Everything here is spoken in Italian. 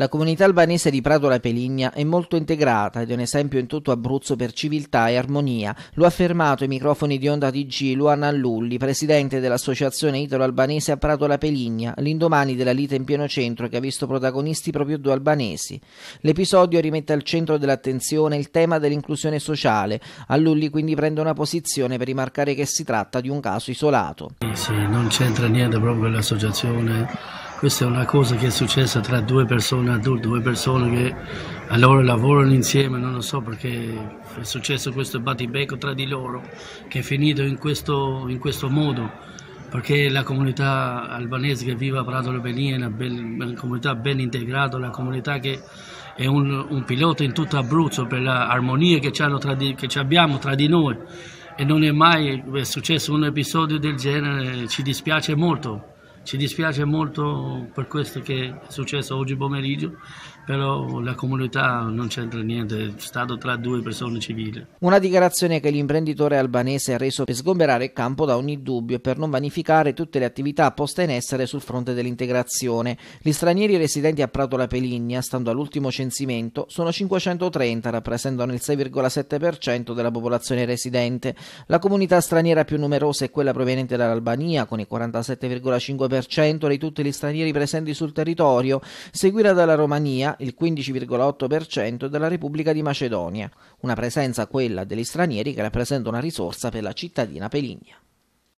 La comunità albanese di Prato La Peligna è molto integrata ed è un esempio in tutto Abruzzo per civiltà e armonia. Lo ha affermato ai microfoni di Onda TG Luana Allulli, presidente dell'associazione italo-albanese a Prato La Peligna, l'indomani della lite in pieno centro che ha visto protagonisti proprio due albanesi. L'episodio rimette al centro dell'attenzione il tema dell'inclusione sociale. Allulli quindi prende una posizione per rimarcare che si tratta di un caso isolato. Sì, non c'entra niente proprio l'associazione questa è una cosa che è successa tra due persone adulte, due persone che allora lavorano insieme, non lo so perché è successo questo battibecco tra di loro che è finito in questo, in questo modo perché la comunità albanese che vive a Prato Lebenia è una, una, comunità ben integrata, una comunità che è un, un pilota in tutto Abruzzo per l'armonia che, che abbiamo tra di noi e non è mai successo un episodio del genere, ci dispiace molto. Ci dispiace molto per questo che è successo oggi pomeriggio, però la comunità non c'entra niente, è stato tra due persone civili. Una dichiarazione che l'imprenditore albanese ha reso per sgomberare il campo da ogni dubbio e per non vanificare tutte le attività poste in essere sul fronte dell'integrazione. Gli stranieri residenti a Prato La Peligna, stando all'ultimo censimento, sono 530, rappresentano il 6,7% della popolazione residente. La comunità straniera più numerosa è quella proveniente dall'Albania, con il 47,5% 15,8% di tutti gli stranieri presenti sul territorio, seguita dalla Romania, il 15,8% della Repubblica di Macedonia. Una presenza quella degli stranieri che rappresenta una risorsa per la cittadina Peligna.